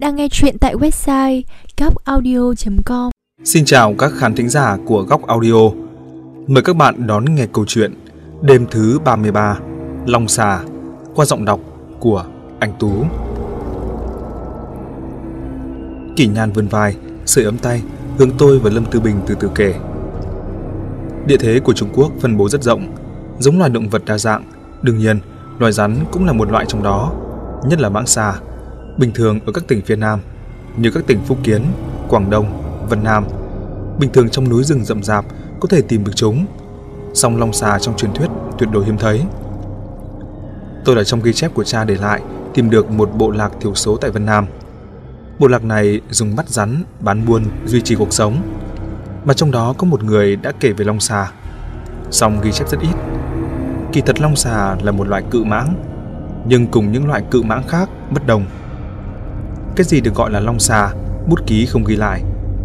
đang nghe chuyện tại website gocaudio.com Xin chào các khán thính giả của Góc Audio Mời các bạn đón nghe câu chuyện Đêm thứ 33 Long xà qua giọng đọc của Anh Tú Kỷ nhan vươn vai, sưởi ấm tay Hướng tôi và Lâm Tư Bình từ từ kể Địa thế của Trung Quốc phân bố rất rộng Giống loài động vật đa dạng Đương nhiên, loài rắn cũng là một loại trong đó Nhất là mãng xà bình thường ở các tỉnh phía Nam như các tỉnh Phúc Kiến, Quảng Đông, Vân Nam. Bình thường trong núi rừng rậm rạp có thể tìm được chúng, song long xà trong truyền thuyết tuyệt đối hiếm thấy. Tôi đã trong ghi chép của cha để lại tìm được một bộ lạc thiểu số tại Vân Nam. Bộ lạc này dùng bắt rắn, bán buôn, duy trì cuộc sống. Mà trong đó có một người đã kể về long xà. Song ghi chép rất ít. Kỳ thật long xà là một loại cự mãng, nhưng cùng những loại cự mãng khác bất đồng – cái gì được gọi là long xà, bút ký không ghi lại,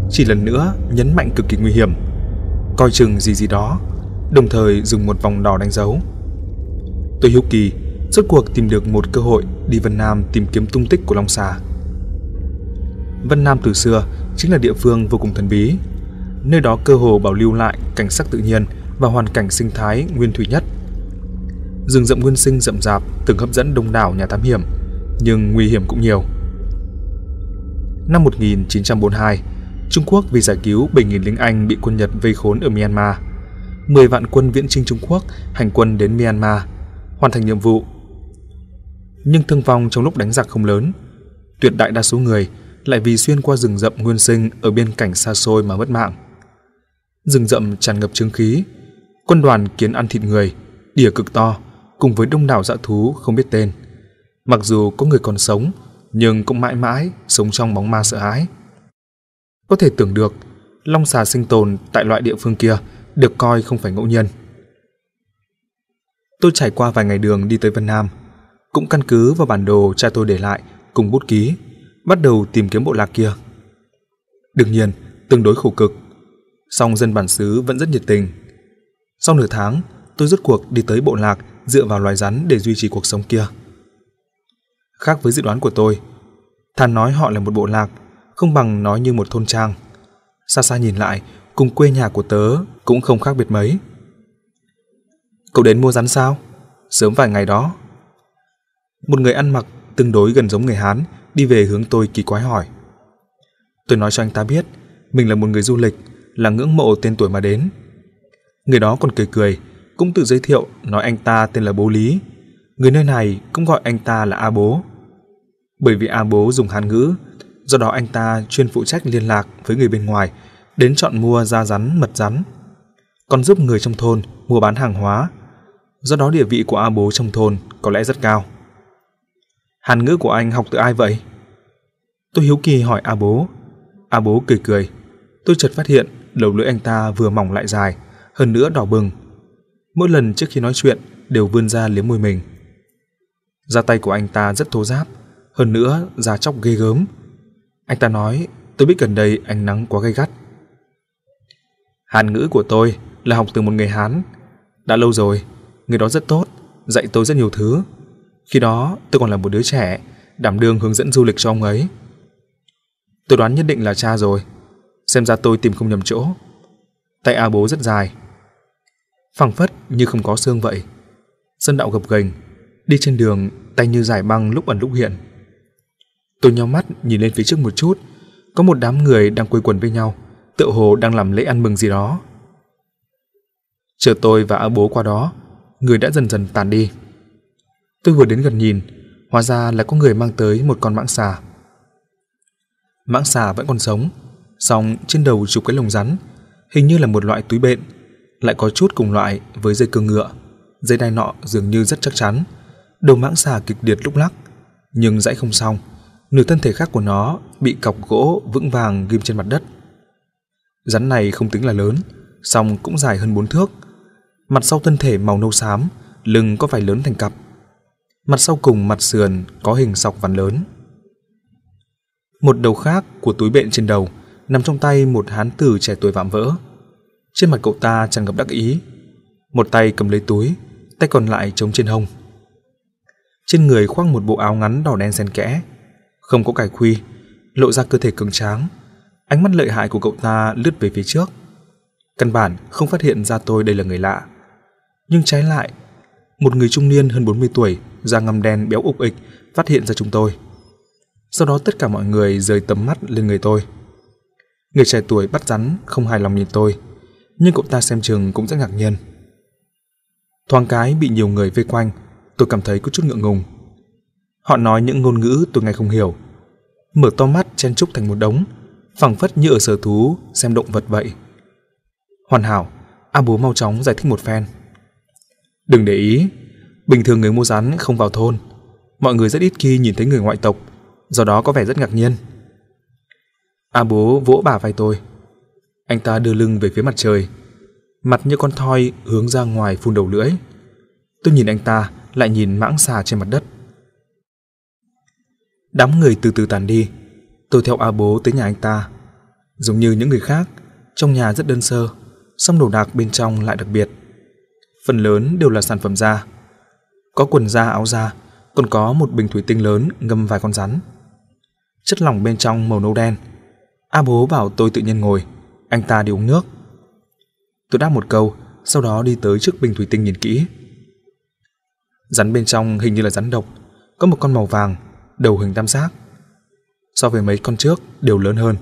chỉ lần nữa nhấn mạnh cực kỳ nguy hiểm. Coi chừng gì gì đó, đồng thời dùng một vòng đỏ đánh dấu. Tôi hiếu kỳ, rốt cuộc tìm được một cơ hội đi Vân Nam tìm kiếm tung tích của Long Xà. Vân Nam từ xưa chính là địa phương vô cùng thần bí. Nơi đó cơ hồ bảo lưu lại cảnh sắc tự nhiên và hoàn cảnh sinh thái nguyên thủy nhất. Rừng rậm nguyên sinh rậm rạp từng hấp dẫn đông đảo nhà thám hiểm, nhưng nguy hiểm cũng nhiều – Năm 1942, Trung Quốc vì giải cứu 7.000 lính Anh bị quân Nhật vây khốn ở Myanmar. 10 vạn quân viễn Trinh Trung Quốc hành quân đến Myanmar, hoàn thành nhiệm vụ. Nhưng thương vong trong lúc đánh giặc không lớn. Tuyệt đại đa số người lại vì xuyên qua rừng rậm nguyên sinh ở biên cảnh xa xôi mà mất mạng. Rừng rậm tràn ngập chứng khí, quân đoàn kiến ăn thịt người, đỉa cực to, cùng với đông đảo dã thú không biết tên. Mặc dù có người còn sống, nhưng cũng mãi mãi sống trong bóng ma sợ hãi. Có thể tưởng được, long xà sinh tồn tại loại địa phương kia được coi không phải ngẫu nhiên. Tôi trải qua vài ngày đường đi tới Vân Nam, cũng căn cứ vào bản đồ cha tôi để lại cùng bút ký, bắt đầu tìm kiếm bộ lạc kia. Đương nhiên, tương đối khổ cực, song dân bản xứ vẫn rất nhiệt tình. Sau nửa tháng, tôi rút cuộc đi tới bộ lạc dựa vào loài rắn để duy trì cuộc sống kia khác với dự đoán của tôi. Thàn nói họ là một bộ lạc, không bằng nói như một thôn trang. Xa xa nhìn lại, cùng quê nhà của tớ cũng không khác biệt mấy. Cậu đến mua rắn sao? Sớm vài ngày đó. Một người ăn mặc tương đối gần giống người Hán đi về hướng tôi kỳ quái hỏi. Tôi nói cho anh ta biết, mình là một người du lịch, là ngưỡng mộ tên tuổi mà đến. Người đó còn cười cười, cũng tự giới thiệu nói anh ta tên là Bố Lý. Người nơi này cũng gọi anh ta là A Bố. Bởi vì A Bố dùng Hán ngữ, do đó anh ta chuyên phụ trách liên lạc với người bên ngoài, đến chọn mua da rắn, mật rắn. Còn giúp người trong thôn mua bán hàng hóa. Do đó địa vị của A Bố trong thôn có lẽ rất cao. Hàn ngữ của anh học từ ai vậy? Tôi hiếu kỳ hỏi A Bố. A Bố cười cười. Tôi chợt phát hiện đầu lưỡi anh ta vừa mỏng lại dài, hơn nữa đỏ bừng. Mỗi lần trước khi nói chuyện đều vươn ra liếm môi mình. Da tay của anh ta rất thô ráp, hơn nữa da chóc ghê gớm. Anh ta nói, tôi biết gần đây ánh nắng quá gay gắt. Hàn ngữ của tôi là học từ một người Hán. Đã lâu rồi, người đó rất tốt, dạy tôi rất nhiều thứ. Khi đó, tôi còn là một đứa trẻ, đảm đương hướng dẫn du lịch cho ông ấy. Tôi đoán nhất định là cha rồi. Xem ra tôi tìm không nhầm chỗ. Tay A bố rất dài. Phẳng phất như không có xương vậy. Sân đạo gập ghềnh, đi trên đường tay như giải băng lúc ẩn lúc hiện. Tôi nhíu mắt nhìn lên phía trước một chút, có một đám người đang quây quần với nhau, tựa hồ đang làm lễ ăn mừng gì đó. Chờ tôi và A Bố qua đó, người đã dần dần tàn đi. Tôi vừa đến gần nhìn, hóa ra là có người mang tới một con mãng xà. Mãng xà vẫn còn sống, song trên đầu chụp cái lồng rắn, hình như là một loại túi bện, lại có chút cùng loại với dây cương ngựa. Dây đai nọ dường như rất chắc chắn, đầu mãng xà kịch liệt lúc lắc, nhưng dãy không xong nửa thân thể khác của nó bị cọc gỗ vững vàng ghim trên mặt đất. Rắn này không tính là lớn, song cũng dài hơn bốn thước. Mặt sau thân thể màu nâu xám, lưng có vài lớn thành cặp. Mặt sau cùng mặt sườn có hình sọc vằn lớn. Một đầu khác của túi bện trên đầu nằm trong tay một hán tử trẻ tuổi vạm vỡ. Trên mặt cậu ta tràn ngập đắc ý. Một tay cầm lấy túi, tay còn lại chống trên hông. Trên người khoác một bộ áo ngắn đỏ đen xen kẽ, không có cải khuy, lộ ra cơ thể cứng tráng. Ánh mắt lợi hại của cậu ta lướt về phía trước. Căn bản không phát hiện ra tôi đây là người lạ. Nhưng trái lại, một người trung niên hơn 40 tuổi, da ngăm đen béo ục ịch phát hiện ra chúng tôi. Sau đó tất cả mọi người rời tầm mắt lên người tôi. Người trẻ tuổi bắt rắn không hài lòng nhìn tôi, nhưng cậu ta xem chừng cũng rất ngạc nhiên. Thoáng cái bị nhiều người vây quanh, tôi cảm thấy có chút ngượng ngùng. Họ nói những ngôn ngữ tôi nghe không hiểu. Mở to mắt chen trúc thành một đống, phẳng phất như ở sở thú xem động vật vậy. Hoàn hảo, A bố mau chóng giải thích một phen. Đừng để ý, bình thường người mua rắn không vào thôn. Mọi người rất ít khi nhìn thấy người ngoại tộc, do đó có vẻ rất ngạc nhiên. A bố vỗ bà vai tôi. Anh ta đưa lưng về phía mặt trời, mặt như con thoi hướng ra ngoài phun đầu lưỡi. Tôi nhìn anh ta, lại nhìn mãng xà trên mặt đất. Đám người từ từ tàn đi. Tôi theo A Bố tới nhà anh ta. Giống như những người khác, trong nhà rất đơn sơ, song đồ đạc bên trong lại đặc biệt. Phần lớn đều là sản phẩm da. Có quần da áo da, còn có một bình thủy tinh lớn ngâm vài con rắn. Chất lỏng bên trong màu nâu đen. A Bố bảo tôi tự nhiên ngồi, anh ta đi uống nước. Tôi đáp một câu, sau đó đi tới trước bình thủy tinh nhìn kỹ. Rắn bên trong hình như là rắn độc, có một con màu vàng, đầu hình tam giác. So với mấy con trước đều lớn hơn.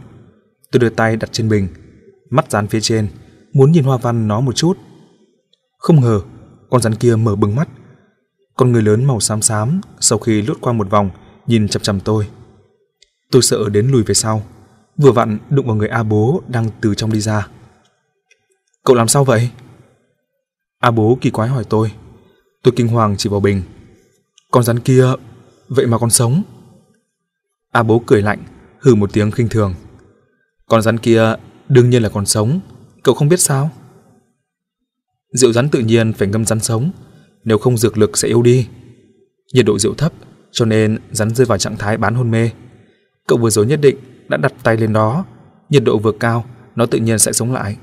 Tôi đưa tay đặt trên bình, mắt dán phía trên, muốn nhìn hoa văn nó một chút. Không ngờ, con rắn kia mở bừng mắt. Con người lớn màu xám xám sau khi lướt qua một vòng, nhìn chằm chằm tôi. Tôi sợ đến lùi về sau, vừa vặn đụng vào người A bố đang từ trong đi ra. Cậu làm sao vậy? A bố kỳ quái hỏi tôi. Tôi kinh hoàng chỉ vào bình. Con rắn kia vậy mà còn sống. A bố cười lạnh, hừ một tiếng khinh thường. Con rắn kia đương nhiên là còn sống, cậu không biết sao? Rượu rắn tự nhiên phải ngâm rắn sống, nếu không dược lực sẽ yếu đi. Nhiệt độ rượu thấp, cho nên rắn rơi vào trạng thái bán hôn mê. Cậu vừa rồi nhất định đã đặt tay lên đó, nhiệt độ vừa cao, nó tự nhiên sẽ sống lại.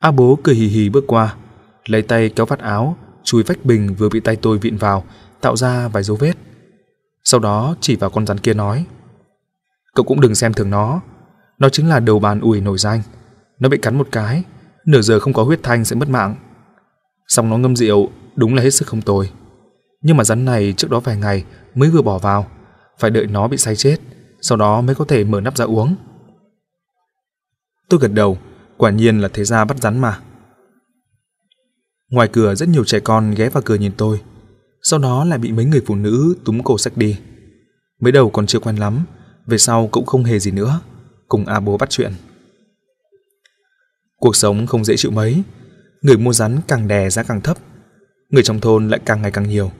A bố cười hì hì bước qua, lấy tay kéo vạt áo, chui vách bình vừa bị tay tôi vịn vào, tạo ra vài dấu vết. Sau đó chỉ vào con rắn kia nói. Cậu cũng đừng xem thường nó. Nó chính là đầu bàn ủi nổi danh. Nó bị cắn một cái, nửa giờ không có huyết thanh sẽ mất mạng. Xong nó ngâm rượu, đúng là hết sức không tồi. Nhưng mà rắn này trước đó vài ngày mới vừa bỏ vào, phải đợi nó bị say chết, sau đó mới có thể mở nắp ra uống. Tôi gật đầu, quả nhiên là thế ra bắt rắn mà. Ngoài cửa rất nhiều trẻ con ghé vào cửa nhìn tôi, sau đó lại bị mấy người phụ nữ túm cổ sách đi. Mới đầu còn chưa quen lắm, về sau cũng không hề gì nữa, cùng A bố bắt chuyện. Cuộc sống không dễ chịu mấy, người mua rắn càng đè giá càng thấp, người trong thôn lại càng ngày càng nhiều.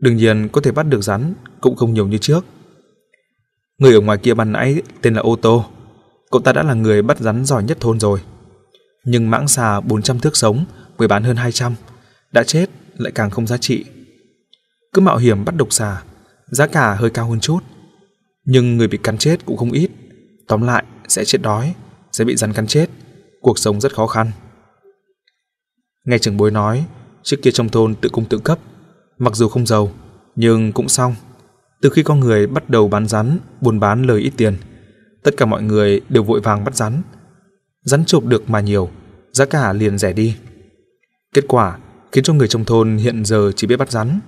Đương nhiên có thể bắt được rắn cũng không nhiều như trước. Người ở ngoài kia ban nãy tên là ô tô, cậu ta đã là người bắt rắn giỏi nhất thôn rồi. Nhưng mãng xà 400 thước sống mới bán hơn 200, đã chết lại càng không giá trị cứ mạo hiểm bắt độc xà, giá cả hơi cao hơn chút. Nhưng người bị cắn chết cũng không ít, tóm lại sẽ chết đói, sẽ bị rắn cắn chết, cuộc sống rất khó khăn. Nghe trưởng bối nói, trước kia trong thôn tự cung tự cấp, mặc dù không giàu, nhưng cũng xong. Từ khi con người bắt đầu bán rắn, buôn bán lời ít tiền, tất cả mọi người đều vội vàng bắt rắn. Rắn chụp được mà nhiều, giá cả liền rẻ đi. Kết quả khiến cho người trong thôn hiện giờ chỉ biết bắt rắn,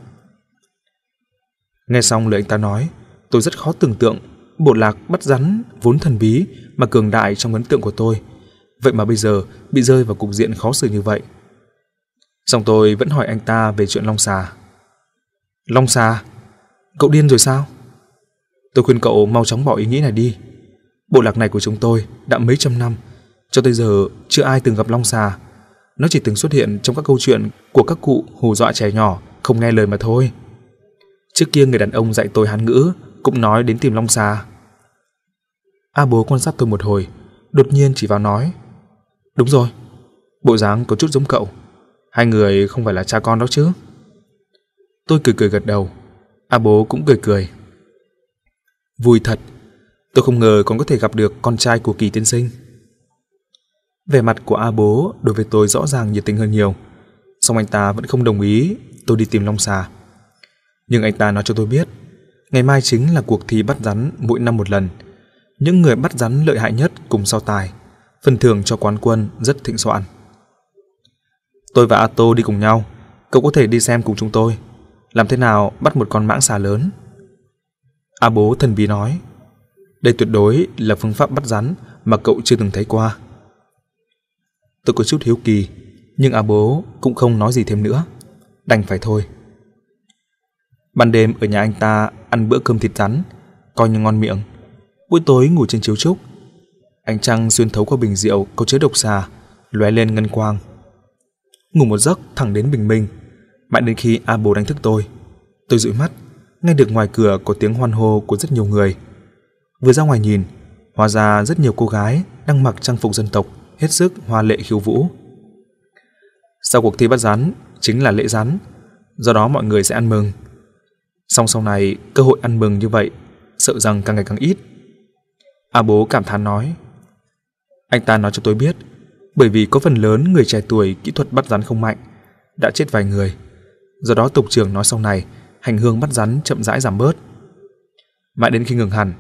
Nghe xong lời anh ta nói, tôi rất khó tưởng tượng bộ lạc bắt rắn vốn thần bí mà cường đại trong ấn tượng của tôi. Vậy mà bây giờ bị rơi vào cục diện khó xử như vậy. Xong tôi vẫn hỏi anh ta về chuyện Long Xà. Long Xà? Cậu điên rồi sao? Tôi khuyên cậu mau chóng bỏ ý nghĩ này đi. Bộ lạc này của chúng tôi đã mấy trăm năm, cho tới giờ chưa ai từng gặp Long Xà. Nó chỉ từng xuất hiện trong các câu chuyện của các cụ hù dọa trẻ nhỏ, không nghe lời mà thôi. Trước kia người đàn ông dạy tôi hán ngữ cũng nói đến tìm long xà. A bố quan sát tôi một hồi, đột nhiên chỉ vào nói. Đúng rồi, bộ dáng có chút giống cậu. Hai người không phải là cha con đó chứ? Tôi cười cười gật đầu. A bố cũng cười cười. Vui thật, tôi không ngờ còn có thể gặp được con trai của kỳ tiên sinh. Vẻ mặt của A bố đối với tôi rõ ràng nhiệt tình hơn nhiều. Song anh ta vẫn không đồng ý tôi đi tìm Long Xà nhưng anh ta nói cho tôi biết, ngày mai chính là cuộc thi bắt rắn mỗi năm một lần. Những người bắt rắn lợi hại nhất cùng so tài, phần thưởng cho quán quân rất thịnh soạn. Tôi và Ato đi cùng nhau, cậu có thể đi xem cùng chúng tôi. Làm thế nào bắt một con mãng xà lớn? A bố thần bí nói, đây tuyệt đối là phương pháp bắt rắn mà cậu chưa từng thấy qua. Tôi có chút hiếu kỳ, nhưng A bố cũng không nói gì thêm nữa. Đành phải thôi. Ban đêm ở nhà anh ta ăn bữa cơm thịt rắn, coi như ngon miệng. Buổi tối ngủ trên chiếu trúc. Ánh trăng xuyên thấu qua bình rượu có chứa độc xà, lóe lên ngân quang. Ngủ một giấc thẳng đến bình minh, mãi đến khi A Bồ đánh thức tôi. Tôi dụi mắt, nghe được ngoài cửa có tiếng hoan hô của rất nhiều người. Vừa ra ngoài nhìn, hóa ra rất nhiều cô gái đang mặc trang phục dân tộc, hết sức hoa lệ khiêu vũ. Sau cuộc thi bắt rắn, chính là lễ rắn, do đó mọi người sẽ ăn mừng, Song sau này, cơ hội ăn mừng như vậy, sợ rằng càng ngày càng ít. A bố cảm thán nói, anh ta nói cho tôi biết, bởi vì có phần lớn người trẻ tuổi kỹ thuật bắt rắn không mạnh, đã chết vài người. Do đó tục trưởng nói sau này, hành hương bắt rắn chậm rãi giảm bớt. Mãi đến khi ngừng hẳn,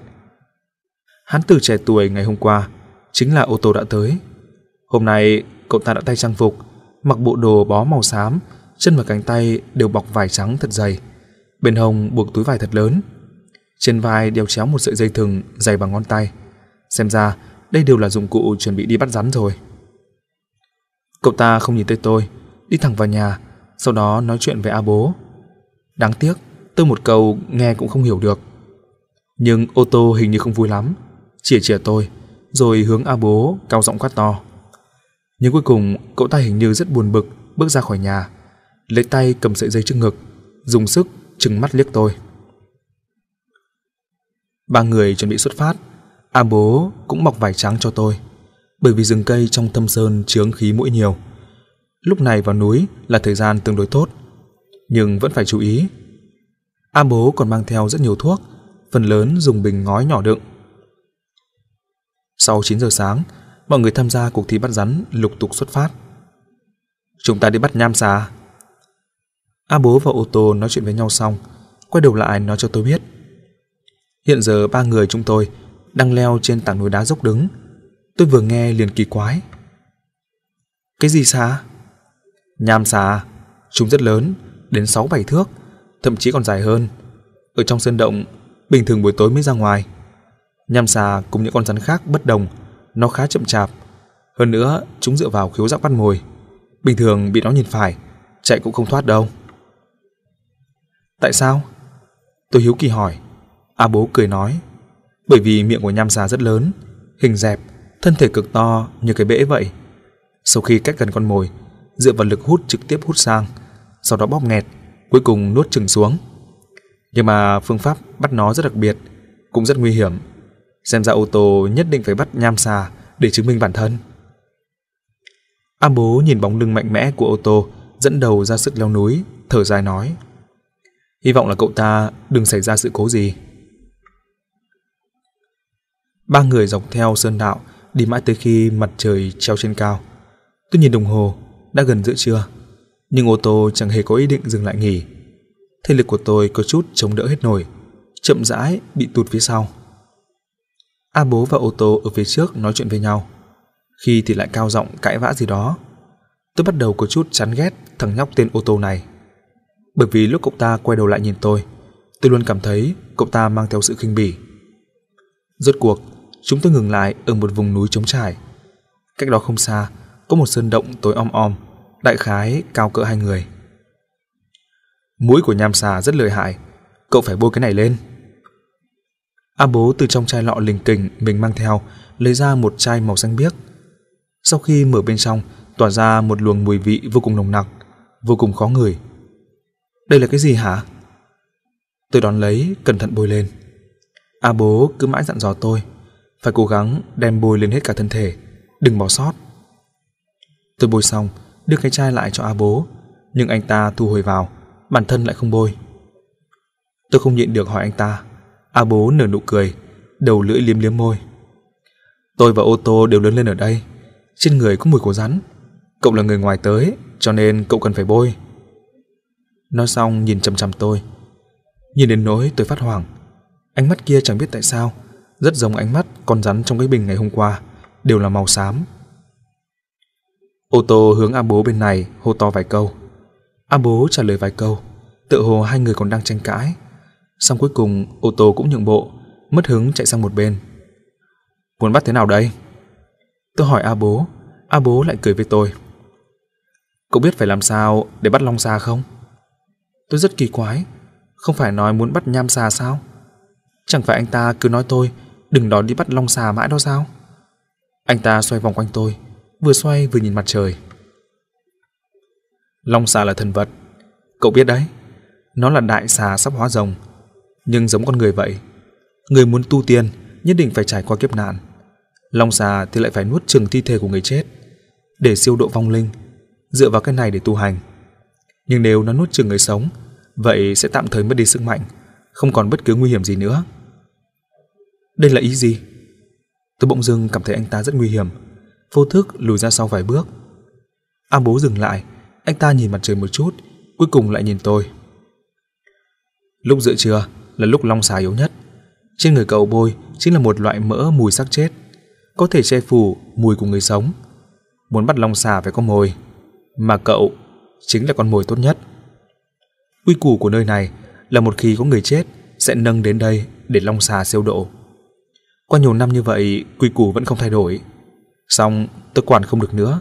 Hán tử trẻ tuổi ngày hôm qua chính là ô tô đã tới. Hôm nay cậu ta đã thay trang phục, mặc bộ đồ bó màu xám, chân và cánh tay đều bọc vải trắng thật dày. Bên hông buộc túi vải thật lớn. Trên vai đeo chéo một sợi dây thừng dày bằng ngón tay. Xem ra, đây đều là dụng cụ chuẩn bị đi bắt rắn rồi. Cậu ta không nhìn tới tôi, đi thẳng vào nhà, sau đó nói chuyện với A bố. Đáng tiếc, tôi một câu nghe cũng không hiểu được. Nhưng ô tô hình như không vui lắm, chỉ chỉa tôi, rồi hướng A bố cao giọng quát to. Nhưng cuối cùng, cậu ta hình như rất buồn bực, bước ra khỏi nhà, lấy tay cầm sợi dây trước ngực, dùng sức trừng mắt liếc tôi. Ba người chuẩn bị xuất phát, A bố cũng mọc vải trắng cho tôi, bởi vì rừng cây trong thâm sơn chướng khí mũi nhiều. Lúc này vào núi là thời gian tương đối tốt, nhưng vẫn phải chú ý. A bố còn mang theo rất nhiều thuốc, phần lớn dùng bình ngói nhỏ đựng. Sau 9 giờ sáng, mọi người tham gia cuộc thi bắt rắn lục tục xuất phát. Chúng ta đi bắt nham xà, A bố và ô tô nói chuyện với nhau xong, quay đầu lại nói cho tôi biết. Hiện giờ ba người chúng tôi đang leo trên tảng núi đá dốc đứng. Tôi vừa nghe liền kỳ quái. Cái gì xà? Nham xà, chúng rất lớn, đến 6-7 thước, thậm chí còn dài hơn. Ở trong sơn động, bình thường buổi tối mới ra ngoài. Nham xà cùng những con rắn khác bất đồng, nó khá chậm chạp. Hơn nữa, chúng dựa vào khiếu giác bắt mồi. Bình thường bị nó nhìn phải, chạy cũng không thoát đâu. Tại sao? Tôi hiếu kỳ hỏi. A bố cười nói. Bởi vì miệng của nham xà rất lớn, hình dẹp, thân thể cực to như cái bể vậy. Sau khi cách gần con mồi, dựa vào lực hút trực tiếp hút sang, sau đó bóp nghẹt, cuối cùng nuốt chừng xuống. Nhưng mà phương pháp bắt nó rất đặc biệt, cũng rất nguy hiểm. Xem ra ô tô nhất định phải bắt nham xà để chứng minh bản thân. A bố nhìn bóng lưng mạnh mẽ của ô tô dẫn đầu ra sức leo núi, thở dài nói – Hy vọng là cậu ta đừng xảy ra sự cố gì. Ba người dọc theo sơn đạo đi mãi tới khi mặt trời treo trên cao. Tôi nhìn đồng hồ, đã gần giữa trưa, nhưng ô tô chẳng hề có ý định dừng lại nghỉ. Thể lực của tôi có chút chống đỡ hết nổi, chậm rãi bị tụt phía sau. A bố và ô tô ở phía trước nói chuyện với nhau, khi thì lại cao giọng cãi vã gì đó. Tôi bắt đầu có chút chán ghét thằng nhóc tên ô tô này bởi vì lúc cậu ta quay đầu lại nhìn tôi, tôi luôn cảm thấy cậu ta mang theo sự khinh bỉ. Rốt cuộc, chúng tôi ngừng lại ở một vùng núi trống trải. Cách đó không xa, có một sơn động tối om om, đại khái cao cỡ hai người. Mũi của nham xà rất lợi hại, cậu phải bôi cái này lên. A bố từ trong chai lọ lình kình mình mang theo, lấy ra một chai màu xanh biếc. Sau khi mở bên trong, tỏa ra một luồng mùi vị vô cùng nồng nặc, vô cùng khó ngửi, đây là cái gì hả? Tôi đón lấy, cẩn thận bôi lên. A à, bố cứ mãi dặn dò tôi, phải cố gắng đem bôi lên hết cả thân thể, đừng bỏ sót. Tôi bôi xong, đưa cái chai lại cho A à bố, nhưng anh ta thu hồi vào, bản thân lại không bôi. Tôi không nhịn được hỏi anh ta. A à bố nở nụ cười, đầu lưỡi liếm liếm môi. Tôi và ô tô đều lớn lên ở đây, trên người có mùi của rắn. Cậu là người ngoài tới, cho nên cậu cần phải bôi. Nói xong nhìn chằm chằm tôi. Nhìn đến nỗi tôi phát hoảng. Ánh mắt kia chẳng biết tại sao, rất giống ánh mắt con rắn trong cái bình ngày hôm qua, đều là màu xám. Ô tô hướng A Bố bên này hô to vài câu. A Bố trả lời vài câu, tự hồ hai người còn đang tranh cãi. Xong cuối cùng ô tô cũng nhượng bộ, mất hứng chạy sang một bên. Muốn bắt thế nào đây? Tôi hỏi A Bố, A Bố lại cười với tôi. Cậu biết phải làm sao để bắt Long Sa không? Tôi rất kỳ quái, không phải nói muốn bắt nham xà sao? Chẳng phải anh ta cứ nói tôi đừng đón đi bắt long xà mãi đó sao? Anh ta xoay vòng quanh tôi, vừa xoay vừa nhìn mặt trời. Long xà là thần vật, cậu biết đấy. Nó là đại xà sắp hóa rồng, nhưng giống con người vậy. Người muốn tu tiên nhất định phải trải qua kiếp nạn. Long xà thì lại phải nuốt chừng thi thể của người chết để siêu độ vong linh, dựa vào cái này để tu hành. Nhưng nếu nó nuốt chừng người sống vậy sẽ tạm thời mất đi sức mạnh, không còn bất cứ nguy hiểm gì nữa. Đây là ý gì? Tôi bỗng dưng cảm thấy anh ta rất nguy hiểm, vô thức lùi ra sau vài bước. A bố dừng lại, anh ta nhìn mặt trời một chút, cuối cùng lại nhìn tôi. Lúc giữa trưa là lúc long xà yếu nhất. Trên người cậu bôi chính là một loại mỡ mùi xác chết, có thể che phủ mùi của người sống. Muốn bắt long xà phải có mồi, mà cậu chính là con mồi tốt nhất. Quy củ của nơi này là một khi có người chết sẽ nâng đến đây để long xà siêu độ. Qua nhiều năm như vậy, quy củ vẫn không thay đổi. Xong, tôi quản không được nữa.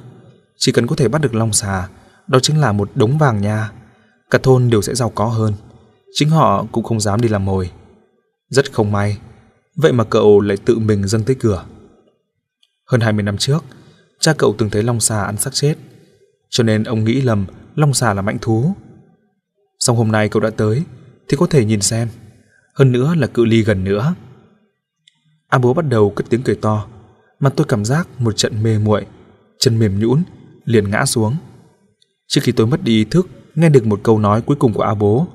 Chỉ cần có thể bắt được long xà, đó chính là một đống vàng nha. Cả thôn đều sẽ giàu có hơn. Chính họ cũng không dám đi làm mồi. Rất không may. Vậy mà cậu lại tự mình dâng tới cửa. Hơn 20 năm trước, cha cậu từng thấy long xà ăn xác chết. Cho nên ông nghĩ lầm long xà là mãnh thú Xong hôm nay cậu đã tới, thì có thể nhìn xem. Hơn nữa là cự ly gần nữa. A bố bắt đầu cất tiếng cười to, mà tôi cảm giác một trận mê muội, chân mềm nhũn, liền ngã xuống. Trước khi tôi mất đi ý thức, nghe được một câu nói cuối cùng của A bố.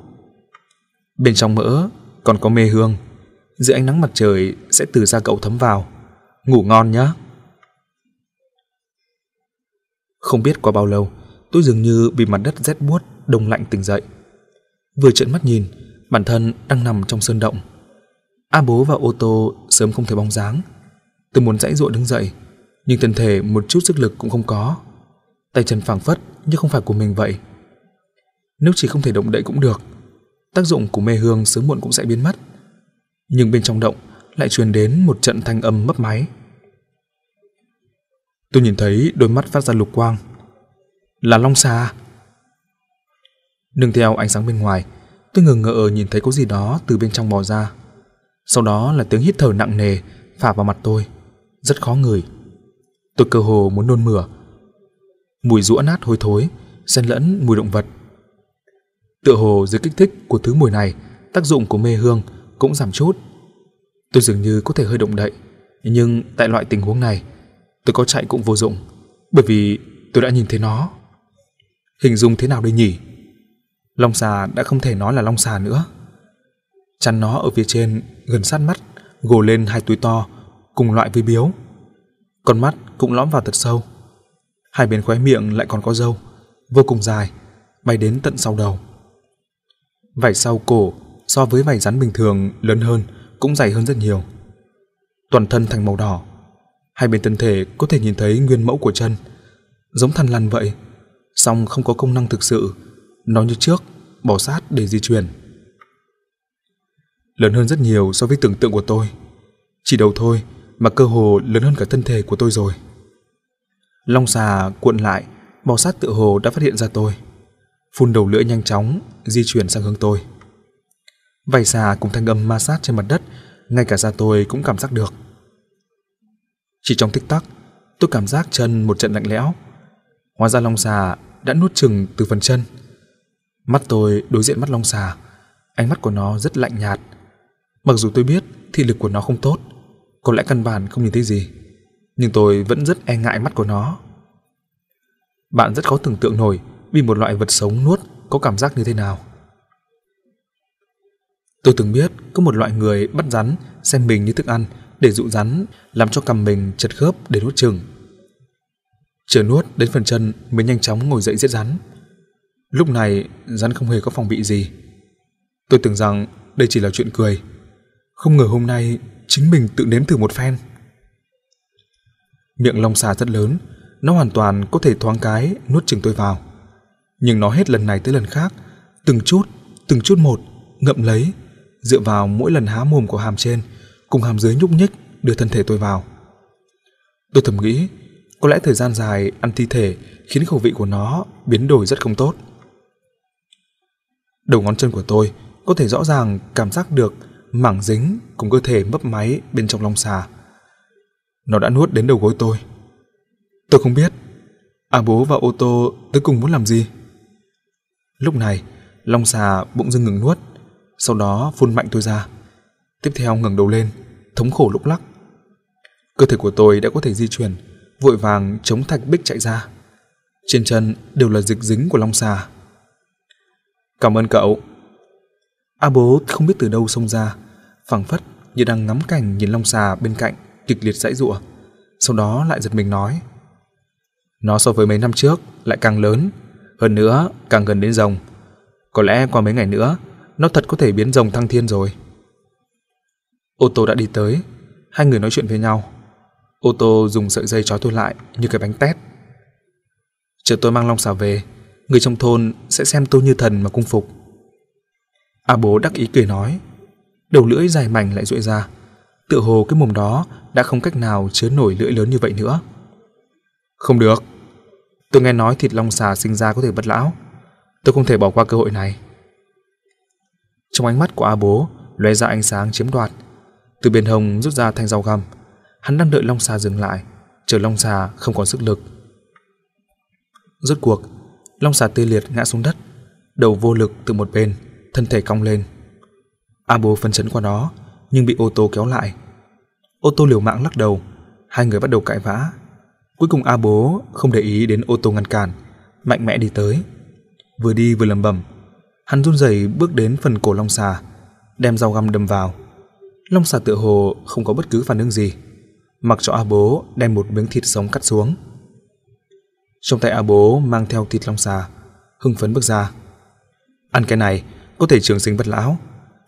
Bên trong mỡ còn có mê hương, giữa ánh nắng mặt trời sẽ từ ra cậu thấm vào. Ngủ ngon nhé. Không biết qua bao lâu, tôi dường như bị mặt đất rét buốt, đông lạnh tỉnh dậy vừa trợn mắt nhìn, bản thân đang nằm trong sơn động. A bố và ô tô sớm không thể bóng dáng. Tôi muốn dãy dụa đứng dậy, nhưng thân thể một chút sức lực cũng không có. Tay chân phảng phất như không phải của mình vậy. Nếu chỉ không thể động đậy cũng được, tác dụng của mê hương sớm muộn cũng sẽ biến mất. Nhưng bên trong động lại truyền đến một trận thanh âm mấp máy. Tôi nhìn thấy đôi mắt phát ra lục quang. Là long xà Nương theo ánh sáng bên ngoài, tôi ngừng ngỡ nhìn thấy có gì đó từ bên trong bò ra. Sau đó là tiếng hít thở nặng nề phả vào mặt tôi, rất khó ngửi. Tôi cơ hồ muốn nôn mửa. Mùi rũa nát hôi thối, xen lẫn mùi động vật. Tựa hồ dưới kích thích của thứ mùi này, tác dụng của mê hương cũng giảm chút. Tôi dường như có thể hơi động đậy, nhưng tại loại tình huống này, tôi có chạy cũng vô dụng, bởi vì tôi đã nhìn thấy nó. Hình dung thế nào đây nhỉ? Long xà đã không thể nói là long xà nữa. Chắn nó ở phía trên, gần sát mắt, gồ lên hai túi to, cùng loại với biếu. Con mắt cũng lõm vào thật sâu. Hai bên khóe miệng lại còn có râu vô cùng dài, bay đến tận sau đầu. Vảy sau cổ so với vảy rắn bình thường lớn hơn, cũng dày hơn rất nhiều. Toàn thân thành màu đỏ, hai bên thân thể có thể nhìn thấy nguyên mẫu của chân, giống thằn lằn vậy, song không có công năng thực sự nó như trước, bỏ sát để di chuyển. Lớn hơn rất nhiều so với tưởng tượng của tôi. Chỉ đầu thôi mà cơ hồ lớn hơn cả thân thể của tôi rồi. Long xà cuộn lại, bò sát tựa hồ đã phát hiện ra tôi. Phun đầu lưỡi nhanh chóng, di chuyển sang hướng tôi. Vảy xà cùng thanh âm ma sát trên mặt đất, ngay cả da tôi cũng cảm giác được. Chỉ trong tích tắc, tôi cảm giác chân một trận lạnh lẽo. Hóa ra long xà đã nuốt chừng từ phần chân, Mắt tôi đối diện mắt Long Xà, ánh mắt của nó rất lạnh nhạt. Mặc dù tôi biết thị lực của nó không tốt, có lẽ căn bản không nhìn thấy gì, nhưng tôi vẫn rất e ngại mắt của nó. Bạn rất khó tưởng tượng nổi vì một loại vật sống nuốt có cảm giác như thế nào. Tôi từng biết có một loại người bắt rắn xem mình như thức ăn để dụ rắn làm cho cầm mình chật khớp để nuốt chừng. Chờ nuốt đến phần chân mới nhanh chóng ngồi dậy giết rắn. Lúc này, rắn không hề có phòng bị gì. Tôi tưởng rằng đây chỉ là chuyện cười. Không ngờ hôm nay chính mình tự nếm thử một phen. Miệng long xà rất lớn, nó hoàn toàn có thể thoáng cái nuốt chừng tôi vào. Nhưng nó hết lần này tới lần khác, từng chút, từng chút một, ngậm lấy, dựa vào mỗi lần há mồm của hàm trên, cùng hàm dưới nhúc nhích đưa thân thể tôi vào. Tôi thầm nghĩ, có lẽ thời gian dài ăn thi thể khiến khẩu vị của nó biến đổi rất không tốt. Đầu ngón chân của tôi có thể rõ ràng cảm giác được mảng dính cùng cơ thể mấp máy bên trong long xà. Nó đã nuốt đến đầu gối tôi. Tôi không biết, à bố và ô tô tới cùng muốn làm gì? Lúc này, long xà bỗng dưng ngừng nuốt, sau đó phun mạnh tôi ra. Tiếp theo ngẩng đầu lên, thống khổ lúc lắc. Cơ thể của tôi đã có thể di chuyển, vội vàng chống thạch bích chạy ra. Trên chân đều là dịch dính của long xà. Cảm ơn cậu. A bố không biết từ đâu xông ra, phẳng phất như đang ngắm cảnh nhìn long xà bên cạnh, kịch liệt dãy giụa. Sau đó lại giật mình nói. Nó so với mấy năm trước lại càng lớn, hơn nữa càng gần đến rồng. Có lẽ qua mấy ngày nữa, nó thật có thể biến rồng thăng thiên rồi. Ô tô đã đi tới, hai người nói chuyện với nhau. Ô tô dùng sợi dây trói tôi lại như cái bánh tét. Chờ tôi mang long xà về, người trong thôn sẽ xem tôi như thần mà cung phục. A bố đắc ý cười nói, đầu lưỡi dài mảnh lại duỗi ra, tựa hồ cái mồm đó đã không cách nào chứa nổi lưỡi lớn như vậy nữa. Không được. Tôi nghe nói thịt long xà sinh ra có thể bất lão. Tôi không thể bỏ qua cơ hội này. Trong ánh mắt của A bố lóe ra ánh sáng chiếm đoạt. Từ bên hồng rút ra thanh dao găm. Hắn đang đợi long xà dừng lại, chờ long xà không còn sức lực. Rốt cuộc, Long xà tê liệt ngã xuống đất, đầu vô lực từ một bên, thân thể cong lên. Abo phân chấn qua đó, nhưng bị ô tô kéo lại. Ô tô liều mạng lắc đầu, hai người bắt đầu cãi vã. Cuối cùng A bố không để ý đến ô tô ngăn cản, mạnh mẽ đi tới. Vừa đi vừa lầm bầm, hắn run rẩy bước đến phần cổ long xà, đem dao găm đâm vào. Long xà tựa hồ không có bất cứ phản ứng gì, mặc cho A bố đem một miếng thịt sống cắt xuống. Trong tay A Bố mang theo thịt long xà, hưng phấn bước ra. Ăn cái này có thể trường sinh bất lão.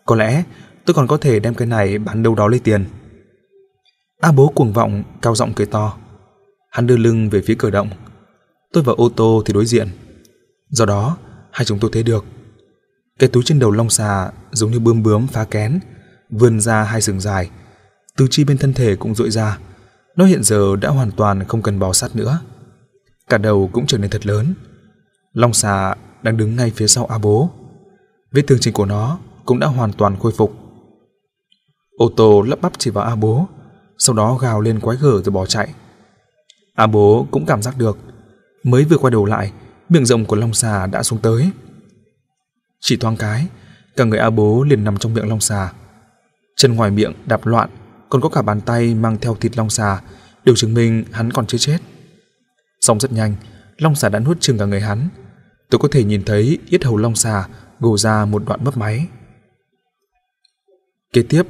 Có lẽ tôi còn có thể đem cái này bán đâu đó lấy tiền. A Bố cuồng vọng, cao giọng cười to. Hắn đưa lưng về phía cửa động. Tôi và ô tô thì đối diện. Do đó, hai chúng tôi thấy được. Cái túi trên đầu long xà giống như bươm bướm phá kén, vươn ra hai sừng dài. Tứ chi bên thân thể cũng rỗi ra. Nó hiện giờ đã hoàn toàn không cần bò sát nữa cả đầu cũng trở nên thật lớn. Long xà đang đứng ngay phía sau A Bố. Vết thương trên của nó cũng đã hoàn toàn khôi phục. Ô tô lắp bắp chỉ vào A Bố, sau đó gào lên quái gở rồi bỏ chạy. A Bố cũng cảm giác được, mới vừa quay đầu lại, miệng rộng của Long xà đã xuống tới. Chỉ thoáng cái, cả người A Bố liền nằm trong miệng Long xà. Chân ngoài miệng đạp loạn, còn có cả bàn tay mang theo thịt Long xà, đều chứng minh hắn còn chưa chết. Xong rất nhanh, long xà đã nuốt chừng cả người hắn. Tôi có thể nhìn thấy yết hầu long xà gồ ra một đoạn mấp máy. Kế tiếp,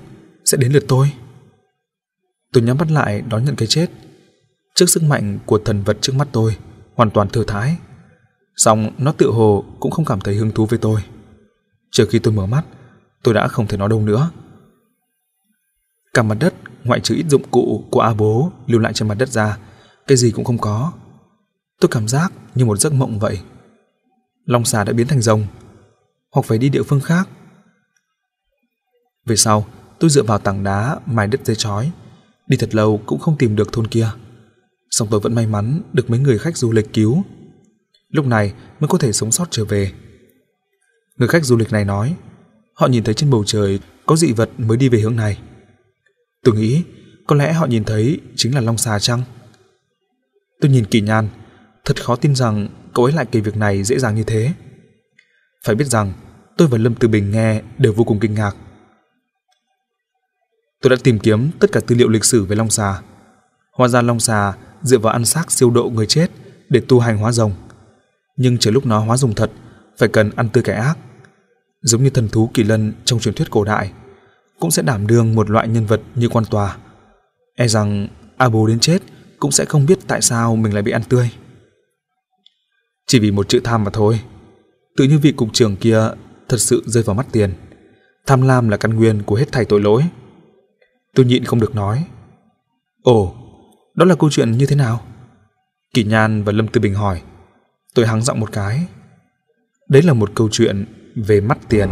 sẽ đến lượt tôi. Tôi nhắm mắt lại đón nhận cái chết. Trước sức mạnh của thần vật trước mắt tôi, hoàn toàn thừa thái. Xong nó tự hồ cũng không cảm thấy hứng thú với tôi. Trừ khi tôi mở mắt, tôi đã không thể nói đâu nữa. Cả mặt đất, ngoại trừ ít dụng cụ của A bố lưu lại trên mặt đất ra, cái gì cũng không có. Tôi cảm giác như một giấc mộng vậy. Long xà đã biến thành rồng, hoặc phải đi địa phương khác. Về sau, tôi dựa vào tảng đá mài đất dây chói, đi thật lâu cũng không tìm được thôn kia. Song tôi vẫn may mắn được mấy người khách du lịch cứu. Lúc này mới có thể sống sót trở về. Người khách du lịch này nói, họ nhìn thấy trên bầu trời có dị vật mới đi về hướng này. Tôi nghĩ có lẽ họ nhìn thấy chính là long xà chăng? Tôi nhìn kỳ nhan, Thật khó tin rằng cậu ấy lại kể việc này dễ dàng như thế. Phải biết rằng, tôi và Lâm Từ Bình nghe đều vô cùng kinh ngạc. Tôi đã tìm kiếm tất cả tư liệu lịch sử về Long Xà. Hóa ra Long Xà dựa vào ăn xác siêu độ người chết để tu hành hóa rồng. Nhưng chờ lúc nó hóa rồng thật, phải cần ăn tươi kẻ ác. Giống như thần thú kỳ lân trong truyền thuyết cổ đại, cũng sẽ đảm đương một loại nhân vật như quan tòa. E rằng A bố đến chết cũng sẽ không biết tại sao mình lại bị ăn tươi. Chỉ vì một chữ tham mà thôi. Tự như vị cục trưởng kia thật sự rơi vào mắt tiền. Tham lam là căn nguyên của hết thảy tội lỗi. Tôi nhịn không được nói. Ồ, đó là câu chuyện như thế nào? Kỳ Nhan và Lâm Tư Bình hỏi. Tôi hắng giọng một cái. Đấy là một câu chuyện về mắt tiền.